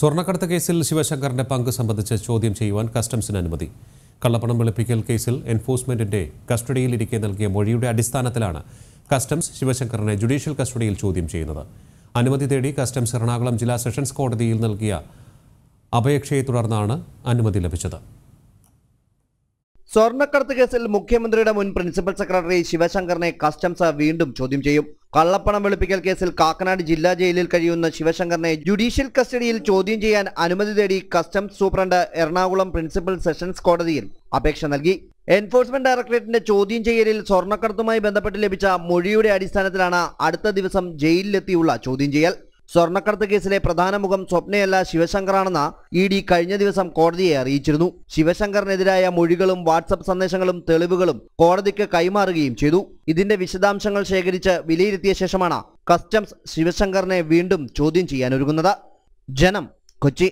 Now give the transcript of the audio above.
സ്വർണ്ണക്കടത്ത് കേസിൽ ശിവശങ്കറിന്റെ പങ്ക് സംബന്ധിച്ച് ചോദ്യം ചെയ്യുവാൻ കസ്റ്റംസിന് അനുമതി കള്ളപ്പണം വെളുപ്പിക്കൽ കേസിൽ എൻഫോഴ്സ്മെന്റിന്റെ കസ്റ്റഡിയിലിരിക്കെ നൽകിയ മൊഴിയുടെ അടിസ്ഥാനത്തിലാണ് കസ്റ്റംസ് ശിവശങ്കറിനെ ജുഡീഷ്യൽ കസ്റ്റഡിയിൽ ചോദ്യം ചെയ്യുന്നത് അനുമതി തേടി കസ്റ്റംസ് എറണാകുളം ജില്ലാ സെഷൻസ് കോടതിയിൽ നൽകിയ അപേക്ഷയെ തുടർന്നാണ് അനുമതി ലഭിച്ചത് സ്വർണ്ണക്കടത്ത് കേസിൽ മുഖ്യമന്ത്രിയുടെ മുൻ പ്രിൻസിപ്പൽ സെക്രട്ടറി ശിവശങ്കറിനെ കസ്റ്റംസ് വീണ്ടും ചോദ്യം ചെയ്യും കള്ളപ്പണം വെളുപ്പിക്കൽ കേസിൽ കാക്കനാട് ജില്ലാ ജയിലിൽ കഴിയുന്ന ശിവശങ്കറിനെ ജുഡീഷ്യൽ കസ്റ്റഡിയിൽ ചോദ്യം ചെയ്യാൻ അനുമതി തേടി customs superintendent Ernakulam principal sessions കോടതിയിൽ അപേക്ഷ നൽകി എൻഫോഴ്സ്മെന്റ് ഡയറക്ടറേറ്റിന്റെ ചോദ്യം ചെയ്യലിൽ സ്വർണ്ണക്കടത്തുമായി ബന്ധപ്പെട്ട് ലഭിച്ച മൊഴിയുടെ അടിസ്ഥാനത്തിലാണ് അടുത്ത ദിവസം ജയിലിലെത്തിയുള്ള ചോദ്യം ചെയ്യൽ സ്വർണ്ണക്കടത്ത് കേസിലെ പ്രധാന മുഖം സ്വപ്നയല്ല ശിവശങ്കറാണെന്ന് ഇ ഡി കഴിഞ്ഞ ദിവസം കോടതിയെ അറിയിച്ചിരുന്നു ശിവശങ്കറിനെതിരായ മൊഴികളും വാട്സപ്പ് സന്ദേശങ്ങളും തെളിവുകളും കോടതിക്ക് കൈമാറുകയും ചെയ്തു ഇതിന്റെ വിശദാംശങ്ങൾ ശേഖരിച്ച് വിലയിരുത്തിയ ശേഷമാണ് കസ്റ്റംസ് ശിവശങ്കറിനെ വീണ്ടും ചോദ്യം ചെയ്യാനൊരുങ്ങുന്നത് ജനം കൊച്ചി